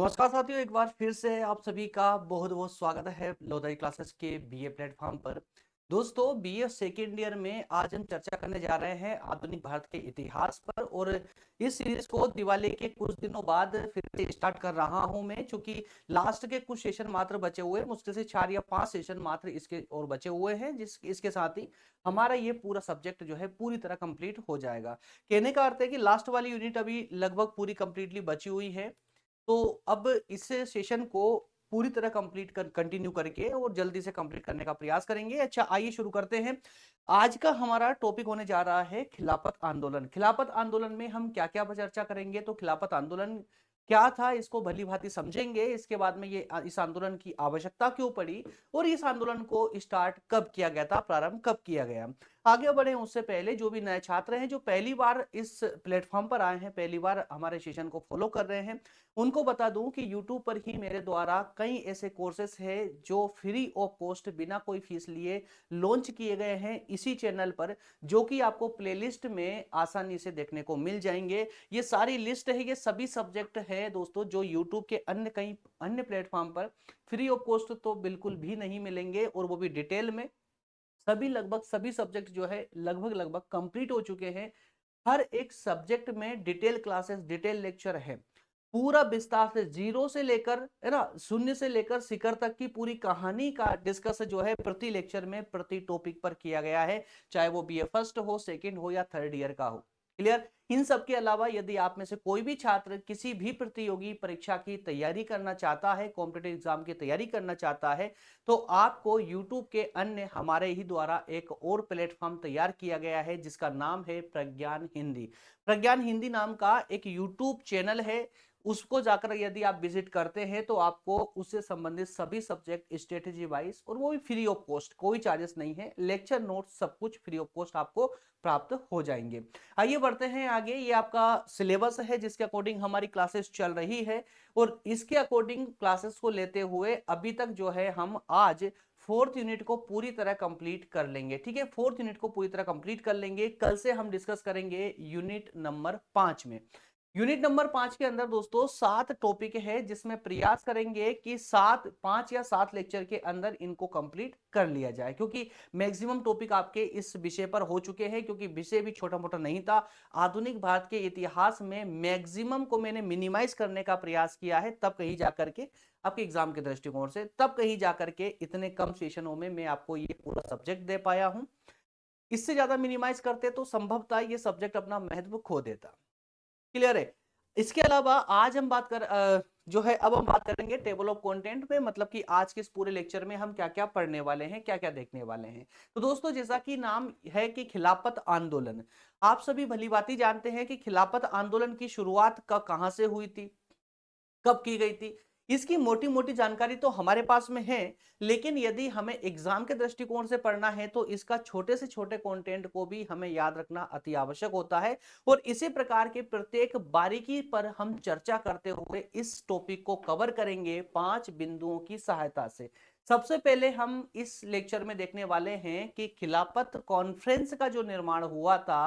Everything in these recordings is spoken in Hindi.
नमस्कार साथियों एक बार फिर से आप सभी का बहुत बहुत स्वागत है लोधाई क्लासेस के बीए प्लेटफॉर्म पर दोस्तों बीए सेकेंड ईयर में आज हम चर्चा करने जा रहे हैं आधुनिक भारत के इतिहास पर और इस सीरीज को दिवाली के कुछ दिनों बाद फिर से स्टार्ट कर रहा हूं मैं क्योंकि लास्ट के कुछ सेशन मात्र बचे हुए मुश्किल से चार या पांच सेशन मात्र इसके और बचे हुए हैं जिस इसके साथ ही हमारा ये पूरा सब्जेक्ट जो है पूरी तरह कंप्लीट हो जाएगा कहने का अर्थ है कि लास्ट वाली यूनिट अभी लगभग पूरी कंप्लीटली बची हुई है तो अब इस सेशन को पूरी तरह कंप्लीट कर कंटिन्यू करके और जल्दी से कंप्लीट करने का प्रयास करेंगे अच्छा आइए शुरू करते हैं आज का हमारा टॉपिक होने जा रहा है खिलाफत आंदोलन खिलाफत आंदोलन में हम क्या क्या चर्चा करेंगे तो खिलाफत आंदोलन क्या था इसको भली भांति समझेंगे इसके बाद में ये इस आंदोलन की आवश्यकता क्यों पड़ी और इस आंदोलन को स्टार्ट कब किया गया था प्रारंभ कब किया गया आगे बढ़े उससे पहले जो भी नए छात्र हैं जो पहली बार इस प्लेटफॉर्म पर आए हैं पहली बार हमारे सेशन को फॉलो कर रहे हैं उनको बता दूं कि YouTube पर ही मेरे द्वारा कई ऐसे कोर्सेस हैं जो फ्री ऑफ कॉस्ट बिना कोई फीस लिए लॉन्च किए गए हैं इसी चैनल पर जो कि आपको प्लेलिस्ट में आसानी से देखने को मिल जाएंगे ये सारी लिस्ट है ये सभी सब्जेक्ट है दोस्तों जो यूट्यूब के अन्य कई अन्य प्लेटफॉर्म पर फ्री ऑफ कॉस्ट तो बिल्कुल भी नहीं मिलेंगे और वो भी डिटेल में सभी लगभग सभी सब्जेक्ट जो है लगभग लगभग कंप्लीट हो चुके हैं हर एक सब्जेक्ट में डिटेल क्लासेस डिटेल लेक्चर है पूरा विस्तार से जीरो से लेकर है ना शून्य से लेकर शिखर तक की पूरी कहानी का डिस्कस जो है प्रति लेक्चर में प्रति टॉपिक पर किया गया है चाहे वो बी ए फर्स्ट हो सेकेंड हो या थर्ड ईयर का हो क्लियर इन सब के अलावा यदि आप में से कोई भी छात्र किसी भी प्रतियोगी परीक्षा की तैयारी करना चाहता है कॉम्पिटेटिव एग्जाम की तैयारी करना चाहता है तो आपको यूट्यूब के अन्य हमारे ही द्वारा एक और प्लेटफॉर्म तैयार किया गया है जिसका नाम है प्रज्ञान हिंदी प्रज्ञान हिंदी नाम का एक यूट्यूब चैनल है उसको जाकर यदि आप विजिट करते हैं तो आपको उससे संबंधित सभी सब्जेक्ट स्ट्रेटेजी वाइज और वो भी फ्री ऑफ कॉस्ट कोई चार्जेस नहीं है लेक्चर नोट सब कुछ फ्री ऑफ कॉस्ट आपको प्राप्त हो जाएंगे आइए बढ़ते हैं आगे ये आपका सिलेबस है जिसके अकॉर्डिंग हमारी क्लासेस चल रही है और इसके अकॉर्डिंग क्लासेस को लेते हुए अभी तक जो है हम आज फोर्थ यूनिट को पूरी तरह कंप्लीट कर लेंगे ठीक है फोर्थ यूनिट को पूरी तरह कंप्लीट कर लेंगे कल से हम डिस्कस करेंगे यूनिट नंबर पांच में यूनिट नंबर पांच के अंदर दोस्तों सात टॉपिक है जिसमें प्रयास करेंगे कि सात पांच या सात लेक्चर के अंदर इनको कंप्लीट कर लिया जाए क्योंकि मैक्सिमम टॉपिक आपके इस विषय पर हो चुके हैं क्योंकि विषय भी छोटा मोटा नहीं था आधुनिक भारत के इतिहास में मैक्सिमम को मैंने मिनिमाइज करने का प्रयास किया है तब कहीं जाकर के आपके एग्जाम के दृष्टिकोण से तब कहीं जाकर के इतने कम सेशनों में मैं आपको ये पूरा सब्जेक्ट दे पाया हूँ इससे ज्यादा मिनिमाइज करते तो संभवतः ये सब्जेक्ट अपना महत्व खो देता क्लियर है इसके अलावा आज हम बात कर जो है अब हम बात करेंगे टेबल ऑफ कंटेंट पे मतलब कि आज के इस पूरे लेक्चर में हम क्या क्या पढ़ने वाले हैं क्या क्या देखने वाले हैं तो दोस्तों जैसा कि नाम है कि खिलाफत आंदोलन आप सभी भली बात जानते हैं कि खिलाफत आंदोलन की शुरुआत का कहां से हुई थी कब की गई थी इसकी मोटी मोटी जानकारी तो हमारे पास में है लेकिन यदि हमें एग्जाम के दृष्टिकोण से पढ़ना है तो इसका छोटे से छोटे कंटेंट को भी हमें याद रखना अति आवश्यक होता है और इसी प्रकार के प्रत्येक बारीकी पर हम चर्चा करते हुए इस टॉपिक को कवर करेंगे पांच बिंदुओं की सहायता से सबसे पहले हम इस लेक्चर में देखने वाले हैं कि खिलाफत कॉन्फ्रेंस का जो निर्माण हुआ था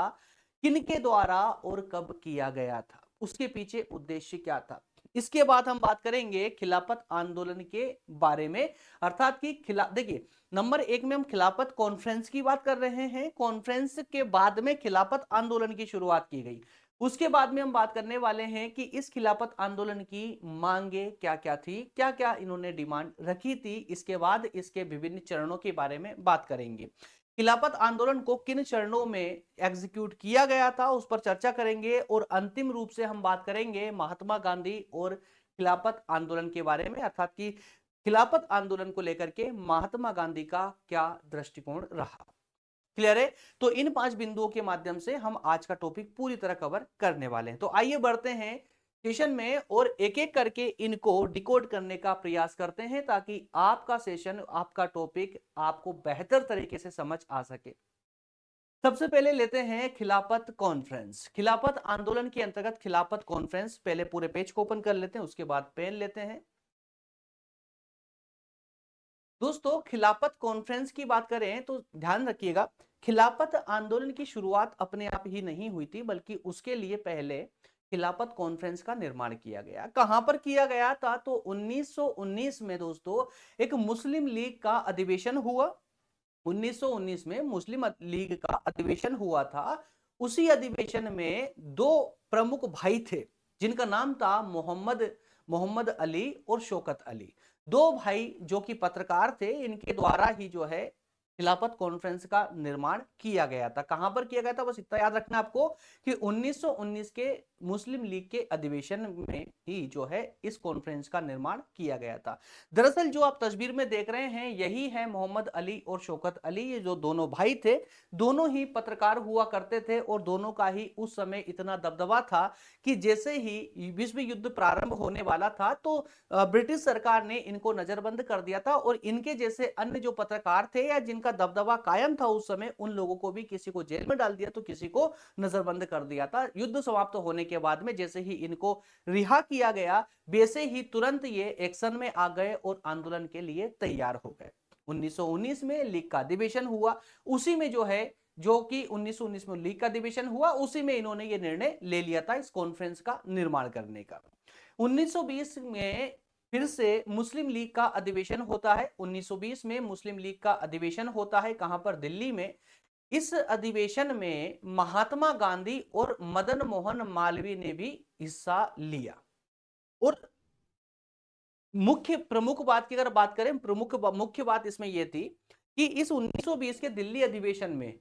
किनके द्वारा और कब किया गया था उसके पीछे उद्देश्य क्या था इसके बाद हम बात करेंगे खिलाफत आंदोलन के बारे में अर्थात कि खिला देखिए नंबर एक में हम खिलाफत कॉन्फ्रेंस की बात कर रहे हैं कॉन्फ्रेंस के बाद में खिलाफत आंदोलन की शुरुआत की गई उसके बाद में हम बात करने वाले हैं कि इस खिलाफत आंदोलन की मांगे क्या क्या थी क्या क्या इन्होंने डिमांड रखी थी इसके बाद इसके विभिन्न चरणों के बारे में बात करेंगे खिलाफत आंदोलन को किन चरणों में एग्जीक्यूट किया गया था उस पर चर्चा करेंगे और अंतिम रूप से हम बात करेंगे महात्मा गांधी और खिलाफत आंदोलन के बारे में अर्थात कि खिलाफत आंदोलन को लेकर के महात्मा गांधी का क्या दृष्टिकोण रहा क्लियर है तो इन पांच बिंदुओं के माध्यम से हम आज का टॉपिक पूरी तरह कवर करने वाले हैं तो आइए बढ़ते हैं सेशन में और एक एक करके इनको डिकोड करने का प्रयास करते हैं ताकि आपका सेशन आपका टॉपिक आपको बेहतर तरीके से समझ आ सके सबसे पहले लेते हैं खिलाफत कॉन्फ्रेंस खिलाफत आंदोलन के अंतर्गत खिलाफत कॉन्फ्रेंस पहले पूरे पेज को ओपन कर लेते हैं उसके बाद पेन लेते हैं दोस्तों खिलाफत कॉन्फ्रेंस की बात करें तो ध्यान रखिएगा खिलाफत आंदोलन की शुरुआत अपने आप ही नहीं हुई थी बल्कि उसके लिए पहले खिलाफत कॉन्फ्रेंस का निर्माण किया गया कहां पर किया गया था तो 1919 में दोस्तों एक मुस्लिम लीग का अधिवेशन हुआ 1919 में मुस्लिम लीग का अधिवेशन हुआ था उसी अधिवेशन में दो प्रमुख भाई थे जिनका नाम था मोहम्मद मोहम्मद अली और शोकत अली दो भाई जो कि पत्रकार थे इनके द्वारा ही जो है खिलाफत कॉन्फ्रेंस का निर्माण किया गया था कहां पर किया गया था बस इतना याद रखना आपको कि 1919 के मुस्लिम लीग के अधिवेशन में ही जो है इस कॉन्फ्रेंस का निर्माण किया गया था दरअसल जो आप तस्वीर में देख रहे हैं यही है मोहम्मद अली और शौकत अली ये जो दोनों भाई थे दोनों ही पत्रकार हुआ करते थे और दोनों का ही उस समय इतना दबदबा था कि जैसे ही विश्व युद्ध प्रारंभ होने वाला था तो ब्रिटिश सरकार ने इनको नजरबंद कर दिया था और इनके जैसे अन्य जो पत्रकार थे या जिन जिनका दबदबा कायम था उस समय उन लोगों को भी किसी को जेल में डाल दिया तो किसी को नजरबंद कर दिया था युद्ध समाप्त होने के बाद में जैसे ही इनको रिहा किया गया वैसे ही तुरंत ये एक्शन में आ गए और आंदोलन के लिए तैयार हो गए 1919 में लीग का अधिवेशन हुआ उसी में जो है जो कि 1919 में लीग का अधिवेशन हुआ उसी में इन्होंने ये निर्णय ले लिया था इस कॉन्फ्रेंस का निर्माण करने का 1920 में फिर से मुस्लिम लीग का अधिवेशन होता है 1920 में मुस्लिम लीग का अधिवेशन होता है कहां पर दिल्ली में इस अधिवेशन में महात्मा गांधी और मदन मोहन मालवीय ने भी हिस्सा लिया और मुख्य प्रमुख बात की अगर बात करें प्रमुख मुख्य बात इसमें यह थी कि इस 1920 के दिल्ली अधिवेशन में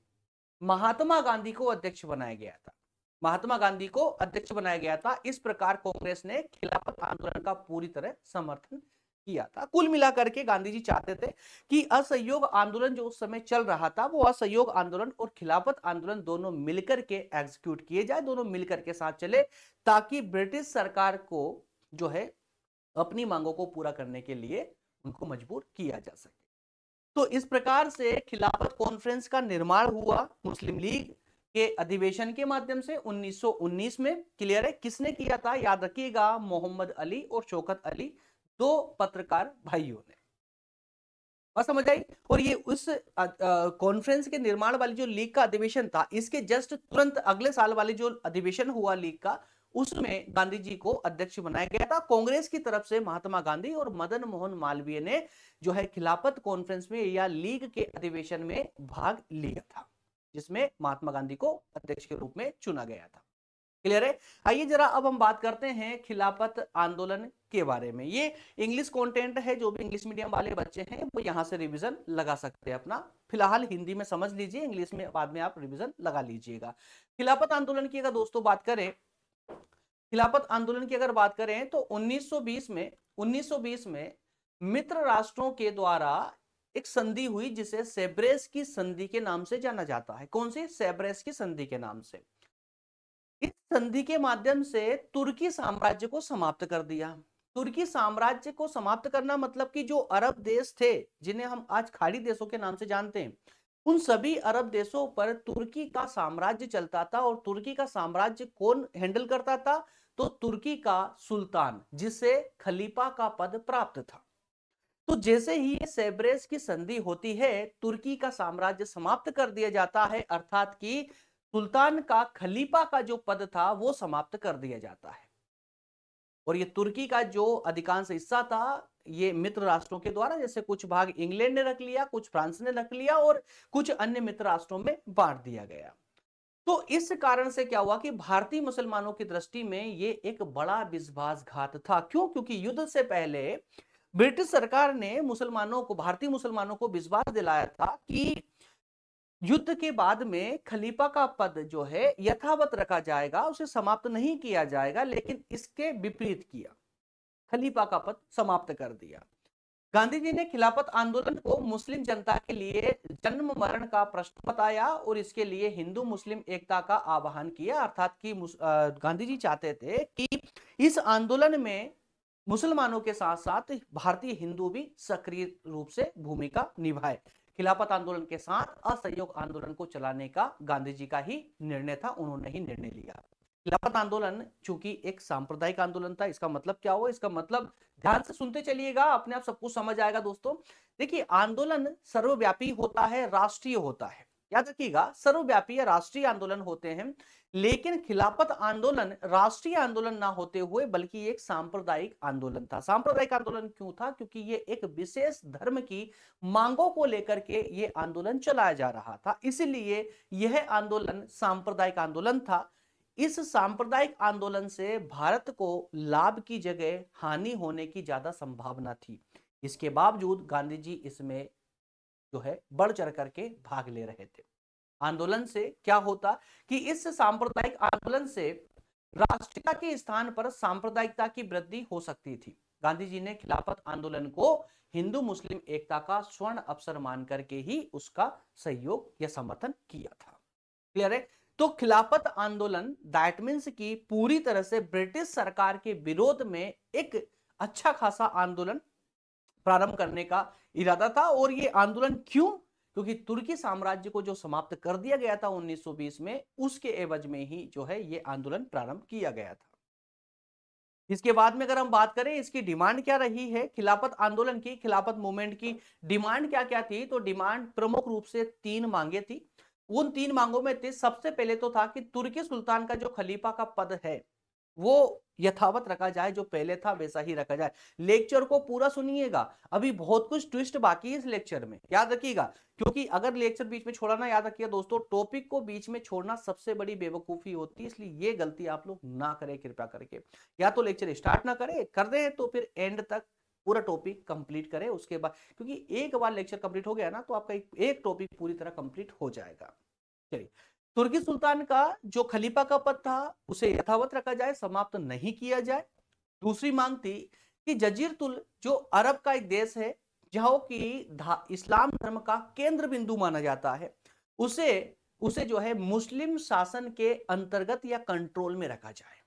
महात्मा गांधी को अध्यक्ष बनाया गया था महात्मा गांधी को अध्यक्ष बनाया गया था इस प्रकार कांग्रेस ने खिलाफत आंदोलन का पूरी तरह समर्थन किया था कुल मिलाकर के गांधी जी चाहते थे कि असहयोग आंदोलन जो उस समय चल रहा था वो असहयोग आंदोलन और खिलाफत आंदोलन दोनों मिलकर के एग्जीक्यूट किए जाए दोनों मिलकर के साथ चले ताकि ब्रिटिश सरकार को जो है अपनी मांगों को पूरा करने के लिए उनको मजबूर किया जा सके तो इस प्रकार से खिलाफत कॉन्फ्रेंस का निर्माण हुआ मुस्लिम लीग के अधिवेशन के माध्यम से 1919 में क्लियर है किसने किया था याद रखिएगा मोहम्मद अली और शोकत अली दो पत्रकार भाइयों ने बस समझ आई और ये उस कॉन्फ्रेंस के निर्माण वाली जो लीग का अधिवेशन था इसके जस्ट तुरंत अगले साल वाले जो अधिवेशन हुआ लीग का उसमें गांधी जी को अध्यक्ष बनाया गया था कांग्रेस की तरफ से महात्मा गांधी और मदन मोहन मालवीय ने जो है खिलाफत कॉन्फ्रेंस में या लीग के अधिवेशन में भाग लिया था जिसमें महात्मा गांधी को अध्यक्ष के रूप में चुना गया था क्लियर है आइए जरा अब हम बात करते हैं खिलाफत आंदोलन के बारे में ये इंग्लिश कंटेंट है जो भी इंग्लिश मीडियम वाले बच्चे हैं वो यहाँ से रिवीजन लगा सकते हैं अपना फिलहाल हिंदी में समझ लीजिए इंग्लिश में बाद में आप रिवीजन लगा लीजिएगा खिलाफत आंदोलन की अगर दोस्तों बात करें खिलाफत आंदोलन की अगर बात करें तो उन्नीस में उन्नीस में मित्र राष्ट्रों के द्वारा एक संधि हुई जिसे सेब्रेस की संधि के नाम से जाना जाता है कौन सी सेब्रेस की संधि के नाम से इस संधि के माध्यम से तुर्की साम्राज्य को समाप्त कर दिया तुर्की साम्राज्य को समाप्त करना मतलब कि जो अरब देश थे जिन्हें हम आज खाड़ी देशों के नाम से जानते हैं उन सभी अरब देशों पर तुर्की का साम्राज्य चलता था और तुर्की का साम्राज्य कौन हैंडल करता था तो तुर्की का सुल्तान जिसे खलीफा का पद प्राप्त था तो जैसे ही सेब्रेस की संधि होती है तुर्की का साम्राज्य समाप्त कर दिया जाता है अर्थात कि सुल्तान का खलीफा का जो पद था वो समाप्त कर दिया जाता है और ये तुर्की का जो अधिकांश हिस्सा था ये मित्र राष्ट्रों के द्वारा जैसे कुछ भाग इंग्लैंड ने रख लिया कुछ फ्रांस ने रख लिया और कुछ अन्य मित्र राष्ट्रों में बांट दिया गया तो इस कारण से क्या हुआ कि भारतीय मुसलमानों की दृष्टि में ये एक बड़ा विश्वासघात था क्यों क्योंकि युद्ध से पहले ब्रिटिश सरकार ने मुसलमानों को भारतीय मुसलमानों को विश्वास दिलाया था कि युद्ध के बाद में खलीफा का पद जो है यथावत रखा जाएगा उसे समाप्त नहीं किया जाएगा लेकिन इसके विपरीत किया खलीफा का पद समाप्त कर दिया गांधी जी ने खिलाफत आंदोलन को मुस्लिम जनता के लिए जन्म मरण का प्रश्न बताया और इसके लिए हिंदू मुस्लिम एकता का आह्वान किया अर्थात कि गांधी जी चाहते थे कि इस आंदोलन में मुसलमानों के साथ साथ भारतीय हिंदू भी सक्रिय रूप से भूमिका निभाए खिलाफत आंदोलन के साथ असहयोग आंदोलन को चलाने का गांधी जी का ही निर्णय था उन्होंने ही निर्णय लिया खिलाफत आंदोलन चूंकि एक सांप्रदायिक आंदोलन था इसका मतलब क्या हुआ इसका मतलब ध्यान से सुनते चलिएगा अपने आप सब कुछ समझ आएगा दोस्तों देखिए आंदोलन सर्वव्यापी होता है राष्ट्रीय होता है याद रखिएगा सर्वव्यापी या राष्ट्रीय आंदोलन होते हैं लेकिन खिलाफत आंदोलन राष्ट्रीय आंदोलन ना होते हुए बल्कि एक सांप्रदायिक आंदोलन था सांप्रदायिक आंदोलन क्यों था क्योंकि ये एक विशेष धर्म की मांगों को लेकर के ये आंदोलन चलाया जा रहा था इसलिए यह आंदोलन सांप्रदायिक आंदोलन था इस सांप्रदायिक आंदोलन से भारत को लाभ की जगह हानि होने की ज्यादा संभावना थी इसके बावजूद गांधी जी इसमें जो है बढ़ चढ़ करके भाग ले रहे थे आंदोलन से क्या होता कि इस सांप्रदायिक आंदोलन से राष्ट्रीयता के स्थान पर सांप्रदायिकता की वृद्धि हो सकती थी गांधी जी ने खिलाफत आंदोलन को हिंदू मुस्लिम एकता का स्वर्ण अवसर मान करके ही उसका सहयोग या समर्थन किया था क्लियर है तो खिलाफत आंदोलन दैट मीन्स की पूरी तरह से ब्रिटिश सरकार के विरोध में एक अच्छा खासा आंदोलन प्रारंभ करने का इरादा था और ये आंदोलन क्यों क्योंकि तुर्की साम्राज्य को जो समाप्त कर दिया गया था 1920 में उसके एवज में ही जो है ये आंदोलन प्रारंभ किया गया था इसके बाद में अगर हम बात करें इसकी डिमांड क्या रही है खिलाफत आंदोलन की खिलाफत मूवमेंट की डिमांड क्या क्या थी तो डिमांड प्रमुख रूप से तीन मांगे थी उन तीन मांगों में थे सबसे पहले तो था कि तुर्की सुल्तान का जो खलीफा का पद है वो यथावत रखा जाए जो पहले था वैसा ही रखा जाए लेक्चर को पूरा सुनिएगा अभी बहुत कुछ ट्विस्ट बाकी है इस लेक्चर में याद रखिएगा क्योंकि अगर लेक्चर बीच में छोड़ना याद रखिए दोस्तों टॉपिक को बीच में छोड़ना सबसे बड़ी बेवकूफी होती है इसलिए ये गलती आप लोग ना करें कृपया करके या तो लेक्चर स्टार्ट ना करें कर रहे हैं तो फिर एंड तक पूरा टॉपिक कंप्लीट करें उसके बाद क्योंकि एक बार लेक्चर कंप्लीट हो गया ना तो आपका एक टॉपिक पूरी तरह कंप्लीट हो जाएगा चलिए तुर्की सुल्तान का जो खलीफा का पद था उसे यथावत रखा जाए समाप्त नहीं किया जाए दूसरी मांग थी कि जजीरतुल जो अरब का एक देश है जहाँ की इस्लाम धर्म का केंद्र बिंदु माना जाता है उसे उसे जो है मुस्लिम शासन के अंतर्गत या कंट्रोल में रखा जाए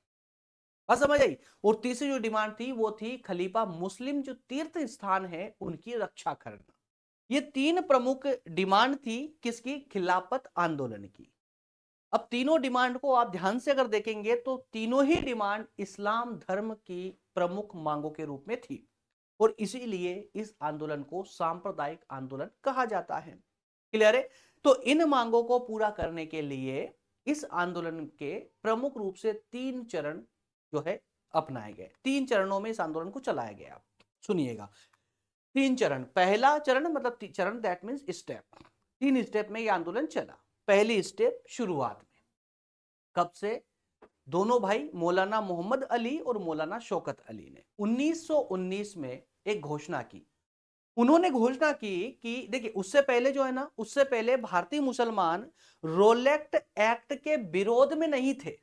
बस समझ आई और तीसरी जो डिमांड थी वो थी खलीफा मुस्लिम जो तीर्थ स्थान है उनकी रक्षा करना ये तीन प्रमुख डिमांड थी किसकी खिलाफत आंदोलन की अब तीनों डिमांड को आप ध्यान से अगर देखेंगे तो तीनों ही डिमांड इस्लाम धर्म की प्रमुख मांगों के रूप में थी और इसीलिए इस आंदोलन को सांप्रदायिक आंदोलन कहा जाता है क्लियर है तो इन मांगों को पूरा करने के लिए इस आंदोलन के प्रमुख रूप से तीन चरण जो है अपनाए गए तीन चरणों में इस आंदोलन को चलाया गया सुनिएगा तीन चरण पहला चरण मतलब चरण दैट मीन स्टेप तीन स्टेप में यह आंदोलन चला पहली स्टेप शुरुआत कब से दोनों भाई मौलाना मोहम्मद अली और मौलाना शौकत अली ने 1919 में एक घोषणा की उन्होंने घोषणा की कि देखिए उससे पहले जो है ना उससे पहले भारतीय मुसलमान रोलेक्ट एक्ट के विरोध में नहीं थे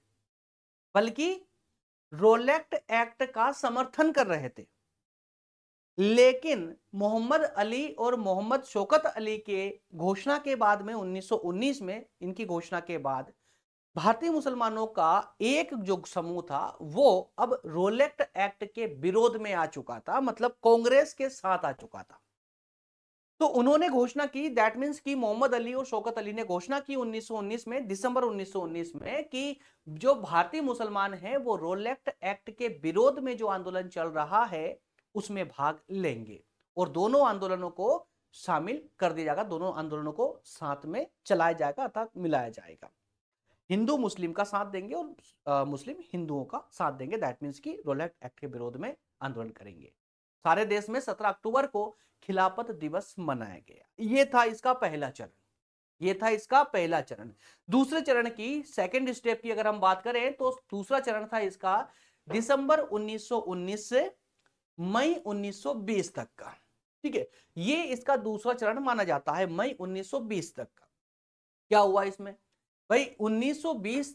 बल्कि रोलेक्ट एक्ट का समर्थन कर रहे थे लेकिन मोहम्मद अली और मोहम्मद शौकत अली के घोषणा के बाद में 1919 में इनकी घोषणा के बाद भारतीय मुसलमानों का एक जो समूह था वो अब रोलेक्ट एक्ट के विरोध में आ चुका था मतलब कांग्रेस के साथ आ चुका था तो उन्होंने घोषणा की दैट मीन्स कि मोहम्मद अली और शौकत अली ने घोषणा की 1919 में दिसंबर 1919 में कि जो भारतीय मुसलमान हैं वो रोलेक्ट एक्ट के विरोध में जो आंदोलन चल रहा है उसमें भाग लेंगे और दोनों आंदोलनों को शामिल कर दिया जाएगा दोनों आंदोलनों को साथ में चलाया जाएगा अर्थात मिलाया जाएगा हिंदू मुस्लिम का साथ देंगे और आ, मुस्लिम हिंदुओं का साथ देंगे दैट मीन्स की रोलेट एक्ट के विरोध में आंदोलन करेंगे सारे देश में सत्रह अक्टूबर को खिलाफत दिवस मनाया गया ये था इसका पहला चरण ये था इसका पहला चरण दूसरे चरण की सेकेंड स्टेप की अगर हम बात करें तो दूसरा चरण था इसका दिसंबर 1919 से मई 1920 तक का ठीक है ये इसका दूसरा चरण माना जाता है मई 1920 तक का क्या हुआ इसमें भाई 1920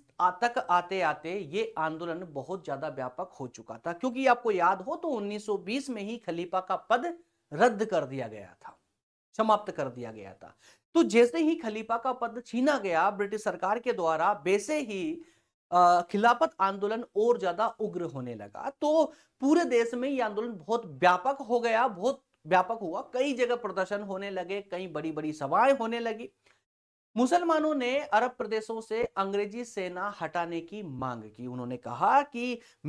तक आते आते ये आंदोलन बहुत ज्यादा व्यापक हो चुका था क्योंकि आपको याद हो तो 1920 में ही खलीफा का पद रद्द कर दिया गया था समाप्त कर दिया गया था तो जैसे ही खलीफा का पद छीना गया ब्रिटिश सरकार के द्वारा वैसे ही खिलाफत आंदोलन और ज्यादा उग्र होने लगा तो पूरे देश में ये आंदोलन बहुत व्यापक हो गया बहुत व्यापक हुआ कई जगह प्रदर्शन होने लगे कई बड़ी बड़ी सभाएं होने लगी मुसलमानों ने अरब प्रदेशों से अंग्रेजी सेना हटाने की मांग की उन्होंने कहा कि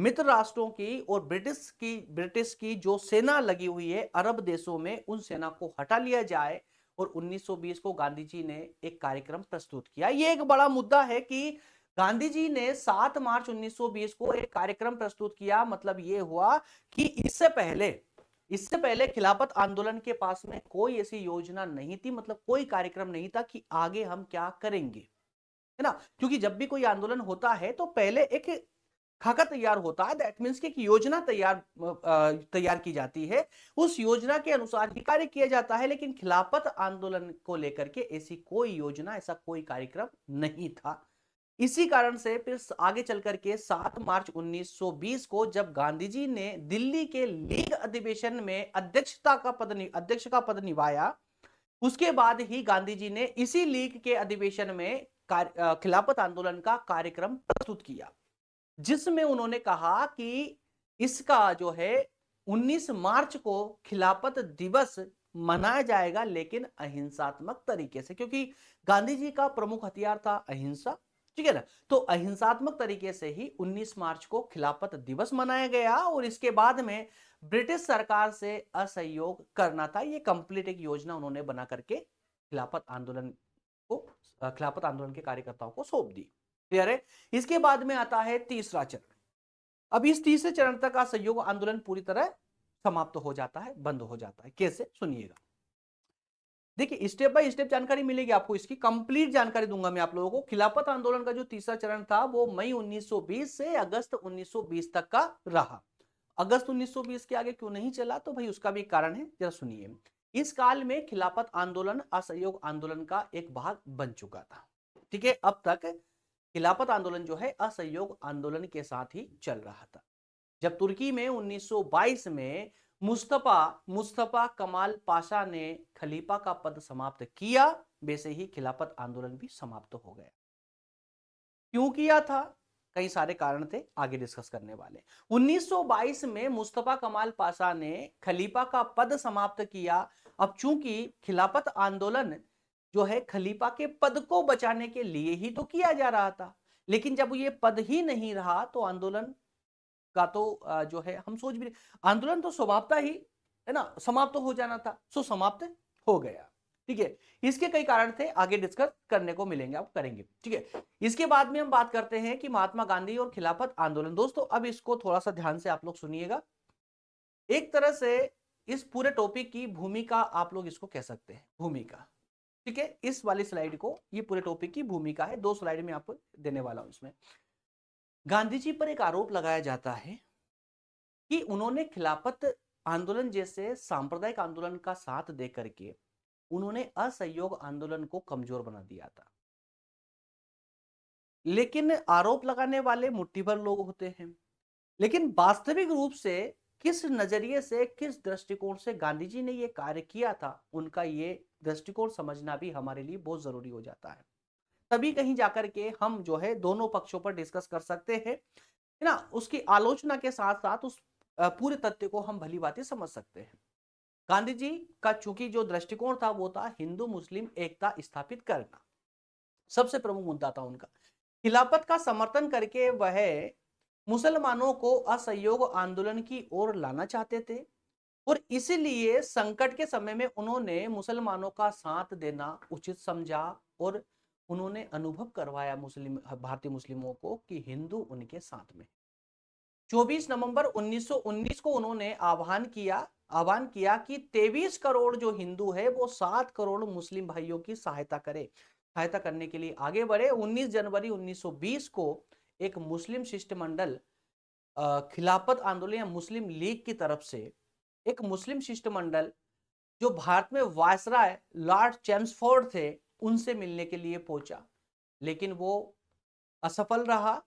मित्र राष्ट्रों की और ब्रिटिश की ब्रिटिश की जो सेना लगी हुई है अरब देशों में उन सेना को हटा लिया जाए और 1920 को गांधी जी ने एक कार्यक्रम प्रस्तुत किया ये एक बड़ा मुद्दा है कि गांधी जी ने 7 मार्च 1920 को एक कार्यक्रम प्रस्तुत किया मतलब ये हुआ कि इससे पहले इससे पहले खिलाफत आंदोलन के पास में कोई ऐसी योजना नहीं थी मतलब कोई कार्यक्रम नहीं था कि आगे हम क्या करेंगे है ना क्योंकि जब भी कोई आंदोलन होता है तो पहले एक खाका तैयार होता है दैट मीन्स की एक योजना तैयार तैयार की जाती है उस योजना के अनुसार ही कार्य किया जाता है लेकिन खिलाफत आंदोलन को लेकर के ऐसी कोई योजना ऐसा कोई कार्यक्रम नहीं था इसी कारण से फिर आगे चल करके 7 मार्च 1920 को जब गांधी जी ने दिल्ली के लीग अधिवेशन में अध्यक्षता का पद अध्यक्ष का पद निभाया उसके बाद ही गांधी जी ने इसी लीग के अधिवेशन में खिलाफत आंदोलन का कार्यक्रम प्रस्तुत किया जिसमें उन्होंने कहा कि इसका जो है 19 मार्च को खिलाफत दिवस मनाया जाएगा लेकिन अहिंसात्मक तरीके से क्योंकि गांधी जी का प्रमुख हथियार था अहिंसा ठीक है ना तो अहिंसात्मक तरीके से ही 19 मार्च को खिलाफत दिवस मनाया गया और इसके बाद में ब्रिटिश सरकार से असहयोग करना था ये कंप्लीट एक योजना उन्होंने बना करके खिलाफत आंदोलन को खिलाफत आंदोलन के कार्यकर्ताओं को सौंप दी क्लियर है इसके बाद में आता है तीसरा चरण अब इस तीसरे चरण तक असहयोग आंदोलन पूरी तरह समाप्त तो हो जाता है बंद हो जाता है कैसे सुनिएगा देखिए स्टेप बाय स्टेप जानकारी मिलेगी आपको इसकी कंप्लीट जानकारी दूंगा मैं आप लोगों को खिलाफत आंदोलन का जो तीसरा चरण था वो मई 1920 से अगस्त 1920 तक का रहा अगस्त 1920 के आगे क्यों नहीं चला तो भाई उसका भी कारण है जरा सुनिए इस काल में खिलाफत आंदोलन असहयोग आंदोलन का एक भाग बन चुका था ठीक है अब तक खिलाफत आंदोलन जो है असहयोग आंदोलन के साथ ही चल रहा था जब तुर्की में 1922 में मुस्तफ़ा मुस्तफ़ा कमाल पाशा ने खलीफा का पद समाप्त किया वैसे ही खिलाफत आंदोलन भी समाप्त हो गया क्यों किया था कई सारे कारण थे आगे डिस्कस करने वाले 1922 में मुस्तफ़ा कमाल पाशा ने खलीफा का पद समाप्त किया अब चूंकि खिलाफत आंदोलन जो है खलीफा के पद को बचाने के लिए ही तो किया जा रहा था लेकिन जब ये पद ही नहीं रहा तो आंदोलन का तो जो है हम सोच भी नहीं आंदोलन तो समाप्ता ही है ना समाप्त तो हो जाना था सो समाप्त हो गया ठीक है इसके कई कारण थे आगे डिस्कस करने को मिलेंगे आप करेंगे ठीक है इसके बाद में हम बात करते हैं कि महात्मा गांधी और खिलाफत आंदोलन दोस्तों अब इसको थोड़ा सा ध्यान से आप लोग सुनिएगा एक तरह से इस पूरे टॉपिक की भूमिका आप लोग इसको कह सकते हैं भूमिका ठीक है इस वाली स्लाइड को ये पूरे टॉपिक की भूमिका है दो स्लाइड में आपको देने वाला हूं इसमें गांधी जी पर एक आरोप लगाया जाता है कि उन्होंने खिलाफत आंदोलन जैसे सांप्रदायिक आंदोलन का साथ दे करके उन्होंने असहयोग आंदोलन को कमजोर बना दिया था लेकिन आरोप लगाने वाले मुट्ठी भर लोग होते हैं लेकिन वास्तविक रूप से किस नजरिए से किस दृष्टिकोण से गांधी जी ने ये कार्य किया था उनका ये दृष्टिकोण समझना भी हमारे लिए बहुत जरूरी हो जाता है तभी कहीं जाकर के हम जो है दोनों पक्षों पर डिस्कस कर सकते हैं है ना उसकी आलोचना के साथ साथ उस पूरे तथ्य को हम भली बातें समझ सकते हैं गांधी जी का चूंकि जो दृष्टिकोण था वो था हिंदू मुस्लिम एकता स्थापित करना सबसे प्रमुख मुद्दा था उनका खिलाफत का समर्थन करके वह मुसलमानों को असहयोग आंदोलन की ओर लाना चाहते थे और इसीलिए संकट के समय में उन्होंने मुसलमानों का साथ देना उचित समझा और उन्होंने अनुभव करवाया मुस्लिम भारतीय मुस्लिमों को कि हिंदू उनके साथ में 24 नवंबर 1919 को उन्होंने आह्वान किया आह्वान किया कि 23 करोड़ जो हिंदू है वो 7 करोड़ मुस्लिम भाइयों की सहायता करे सहायता करने के लिए आगे बढ़े 19 जनवरी 1920 को एक मुस्लिम शिष्टमंडल खिलाफत आंदोलन या मुस्लिम लीग की तरफ से एक मुस्लिम शिष्टमंडल जो भारत में वायसराय लॉर्ड चैम्सफोर्ड थे उनसे मिलने के लिए पहुंचा लेकिन वो असफल रहा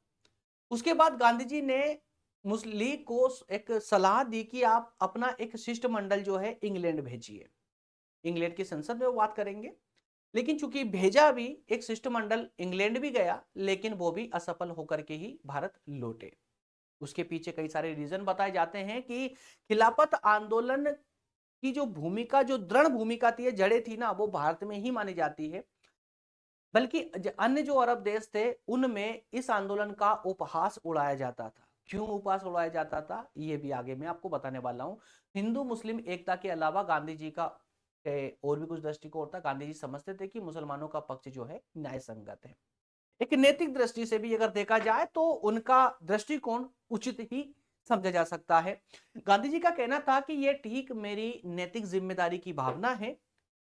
उसके बाद गांधी जी ने मुस्लिम को एक सलाह दी कि आप अपना एक शिष्टमंडल जो है इंग्लैंड भेजिए इंग्लैंड की संसद में बात करेंगे लेकिन चूंकि भेजा भी एक शिष्टमंडल इंग्लैंड भी गया लेकिन वो भी असफल होकर के ही भारत लौटे उसके पीछे कई सारे रीजन बताए जाते हैं कि खिलाफत आंदोलन की जो भूमिका जो दृढ़ भूमिका थी जड़े थी ना वो भारत में ही मानी जाती है बल्कि अन्य जो अरब देश थे उनमें इस आंदोलन का उपहास उड़ाया जाता था क्यों उपहास उड़ाया जाता था ये भी आगे मैं आपको बताने वाला हूँ हिंदू मुस्लिम एकता के अलावा गांधी जी का और भी कुछ दृष्टिकोण था गांधी जी समझते थे कि मुसलमानों का पक्ष जो है न्याय संगत है एक नैतिक दृष्टि से भी अगर देखा जाए तो उनका दृष्टिकोण उचित ही समझा जा सकता है गांधी जी का कहना था कि यह ठीक मेरी नैतिक जिम्मेदारी की भावना है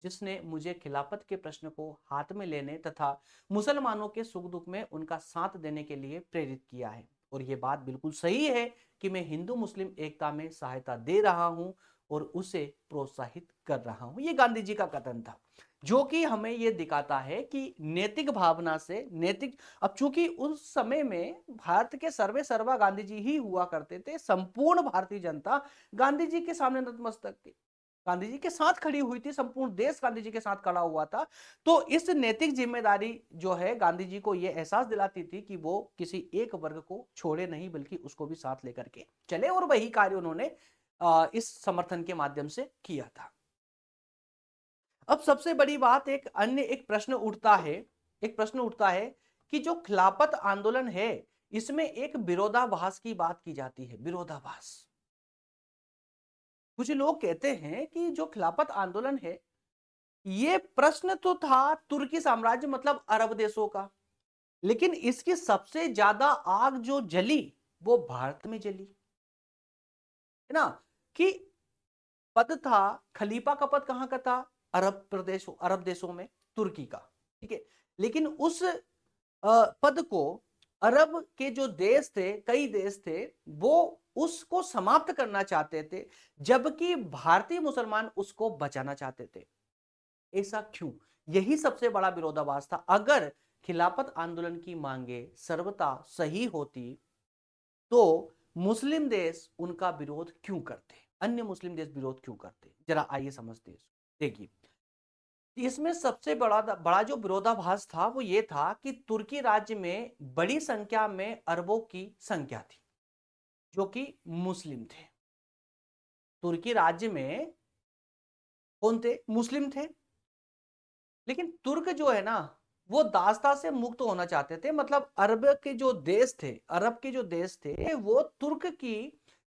जिसने मुझे खिलाफत के प्रश्न को हाथ में लेने तथा मुसलमानों के सुख दुख में उनका साथ देने के लिए प्रेरित किया है और ये बात बिल्कुल सही है कि मैं हिंदू मुस्लिम एकता में सहायता दे रहा हूँ और उसे प्रोत्साहित कर रहा हूं ये गांधी जी का कथन था जो कि हमें ये दिखाता है कि नैतिक भावना से नैतिक अब चूंकि उस समय में भारत के सर्वे सर्वा गांधी जी ही हुआ करते थे संपूर्ण भारतीय जनता गांधी जी के सामने नतमस्तक थी गांधी जी के साथ खड़ी हुई थी संपूर्ण देश गांधी जी के साथ खड़ा हुआ था तो इस नैतिक जिम्मेदारी जो है गांधी जी को यह एहसास दिलाती थी कि वो किसी एक वर्ग को छोड़े नहीं बल्कि उसको भी साथ लेकर के चले और वही कार्य उन्होंने इस समर्थन के माध्यम से किया था अब सबसे बड़ी बात एक अन्य एक प्रश्न उठता है एक प्रश्न उठता है कि जो खिलाफत आंदोलन है इसमें एक विरोधाभास की बात की जाती है विरोधाभास कुछ लोग कहते हैं कि जो खिलाफत आंदोलन है ये प्रश्न तो था तुर्की साम्राज्य मतलब अरब देशों का लेकिन इसकी सबसे ज्यादा आग जो जली वो भारत में जली है ना कि पद था खलीफा का पद कहां का था अरब प्रदेश अरब देशों में तुर्की का ठीक है लेकिन उस पद को अरब के जो देश थे कई देश थे वो उसको समाप्त करना चाहते थे जबकि भारतीय मुसलमान उसको बचाना चाहते थे ऐसा क्यों यही सबसे बड़ा विरोधाभास था अगर खिलाफत आंदोलन की मांगे सर्वता सही होती तो मुस्लिम देश उनका विरोध क्यों करते अन्य मुस्लिम देश विरोध क्यों करते जरा आइए समझते इसको देखिए इसमें सबसे बड़ा बड़ा जो विरोधाभास था वो ये था कि तुर्की राज्य में बड़ी संख्या में अरबों की संख्या थी जो कि मुस्लिम थे तुर्की राज्य में कौन थे मुस्लिम थे लेकिन तुर्क जो है ना वो दास्ता से मुक्त होना चाहते थे मतलब अरब के जो देश थे अरब के जो देश थे वो तुर्क की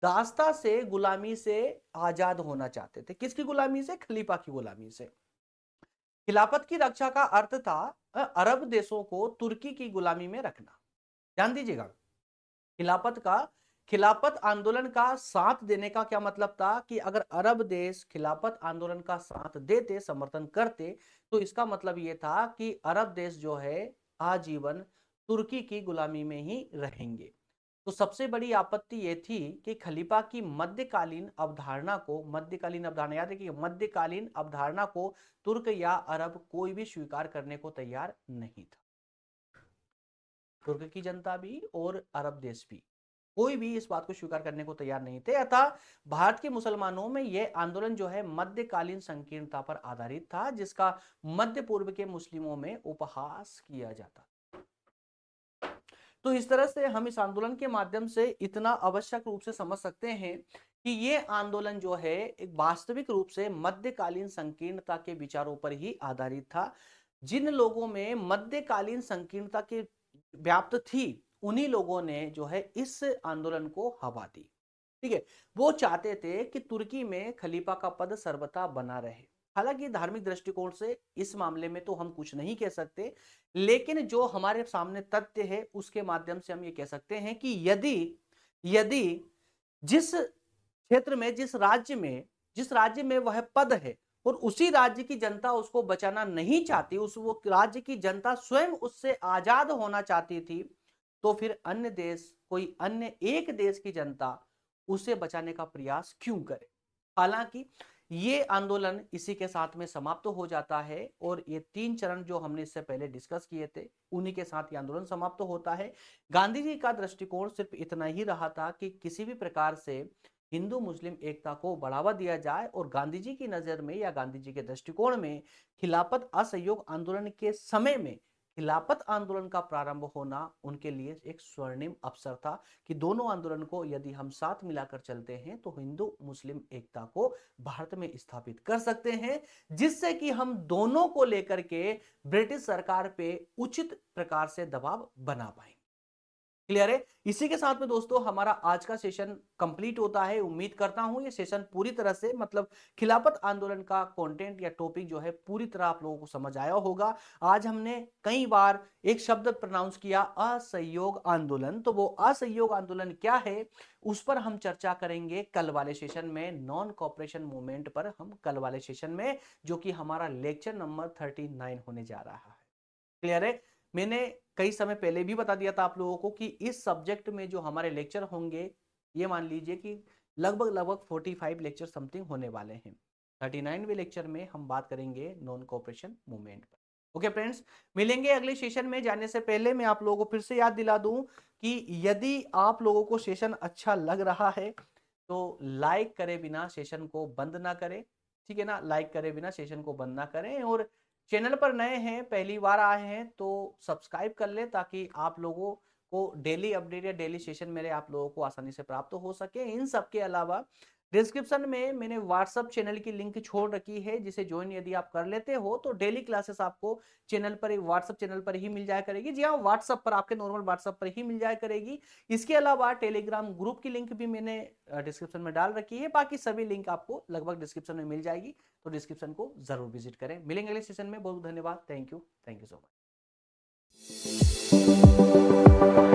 दास्ता से गुलामी से आजाद होना चाहते थे किसकी गुलामी से खलीफा की गुलामी से खिलाफत की रक्षा का अर्थ था अरब देशों को तुर्की की गुलामी में रखना ध्यान दीजिएगा खिलाफत का खिलाफत आंदोलन का साथ देने का क्या मतलब था कि अगर अरब देश खिलाफत आंदोलन का साथ देते समर्थन करते तो इसका मतलब यह था कि अरब देश जो है आजीवन तुर्की की गुलामी में ही रहेंगे तो सबसे बड़ी आपत्ति ये थी कि खलीफा की मध्यकालीन अवधारणा को मध्यकालीन अवधारणा याद रखिए मध्यकालीन अवधारणा को तुर्क या अरब कोई भी स्वीकार करने को तैयार नहीं था तुर्क की जनता भी और अरब देश भी कोई भी इस बात को स्वीकार करने को तैयार नहीं थे अतः भारत के मुसलमानों में यह आंदोलन जो है मध्यकालीन संकीर्णता पर आधारित था जिसका मध्य पूर्व के मुस्लिमों में उपहास किया जाता तो इस तरह से हम इस आंदोलन के माध्यम से इतना आवश्यक रूप से समझ सकते हैं कि ये आंदोलन जो है एक वास्तविक रूप से मध्यकालीन संकीर्णता के विचारों पर ही आधारित था जिन लोगों में मध्यकालीन संकीर्णता के व्याप्त थी उन्हीं लोगों ने जो है इस आंदोलन को हवा दी ठीक है वो चाहते थे कि तुर्की में खलीफा का पद सर्वथा बना रहे हालांकि धार्मिक दृष्टिकोण से इस मामले में तो हम कुछ नहीं कह सकते लेकिन जो हमारे सामने तथ्य है उसके माध्यम से हम ये कह सकते हैं कि यदि यदि जिस क्षेत्र में जिस राज्य में जिस राज्य में वह पद है और उसी राज्य की जनता उसको बचाना नहीं चाहती उस वो राज्य की जनता स्वयं उससे आजाद होना चाहती थी तो फिर अन्य देश कोई अन्य एक देश की जनता उसे बचाने का प्रयास क्यों करे हालांकि ये आंदोलन इसी के साथ में समाप्त तो हो जाता है और ये तीन चरण जो हमने इससे पहले डिस्कस किए थे उन्हीं के साथ ये आंदोलन समाप्त तो होता है गांधी जी का दृष्टिकोण सिर्फ इतना ही रहा था कि किसी भी प्रकार से हिंदू मुस्लिम एकता को बढ़ावा दिया जाए और गांधी जी की नजर में या गांधी जी के दृष्टिकोण में खिलाफत असहयोग आंदोलन के समय में खिलाफत आंदोलन का प्रारंभ होना उनके लिए एक स्वर्णिम अवसर था कि दोनों आंदोलन को यदि हम साथ मिलाकर चलते हैं तो हिंदू मुस्लिम एकता को भारत में स्थापित कर सकते हैं जिससे कि हम दोनों को लेकर के ब्रिटिश सरकार पे उचित प्रकार से दबाव बना पाएंगे क्लियर है इसी के साथ में दोस्तों हमारा आज का सेशन कंप्लीट होता है उम्मीद करता हूं ये सेशन पूरी तरह से मतलब खिलाफत आंदोलन का कंटेंट या टॉपिक जो है पूरी तरह आप लोगों को समझ आया होगा आज हमने कई बार एक शब्द प्रनाउंस किया असहयोग आंदोलन तो वो असहयोग आंदोलन क्या है उस पर हम चर्चा करेंगे कल वाले सेशन में नॉन कॉपरेशन मूवमेंट पर हम कल वाले सेशन में जो कि हमारा लेक्चर नंबर थर्टी होने जा रहा है क्लियर है मैंने कई समय पहले भी बता दिया था आप लोगों को कि इस सब्जेक्ट में जो हमारे लेक्चर होंगे ये मान लीजिए कि लगभग लगभग 45 लेक्चर समथिंग होने वाले हैं थर्टी नाइनवे लेक्चर में हम बात करेंगे नॉन कॉपरेशन मूवमेंट पर ओके फ्रेंड्स मिलेंगे अगले सेशन में जाने से पहले मैं आप लोगों को फिर से याद दिला दू कि यदि आप लोगों को सेशन अच्छा लग रहा है तो लाइक करे बिना सेशन को बंद ना करें ठीक है ना लाइक करे बिना सेशन को बंद ना करें और चैनल पर नए हैं पहली बार आए हैं तो सब्सक्राइब कर ले ताकि आप लोगों को डेली अपडेट या डेली सेशन मेरे आप लोगों को आसानी से प्राप्त हो सके इन सब के अलावा डिस्क्रिप्शन में मैंने व्हाट्सअप चैनल की लिंक छोड़ रखी है जिसे ज्वाइन यदि आप कर लेते हो तो डेली क्लासेस आपको चैनल पर व्हाट्सअप चैनल पर ही मिल जाया करेगी जी हाँ व्हाट्सअप पर आपके नॉर्मल व्हाट्सअप पर ही मिल जाया करेगी इसके अलावा टेलीग्राम ग्रुप की लिंक भी मैंने डिस्क्रिप्शन में डाल रखी है बाकी सभी लिंक आपको लगभग डिस्क्रिप्शन में मिल जाएगी तो डिस्क्रिप्शन को जरूर विजिट करें मिलेंगे अगले सेशन में बहुत धन्यवाद thank you thank you so much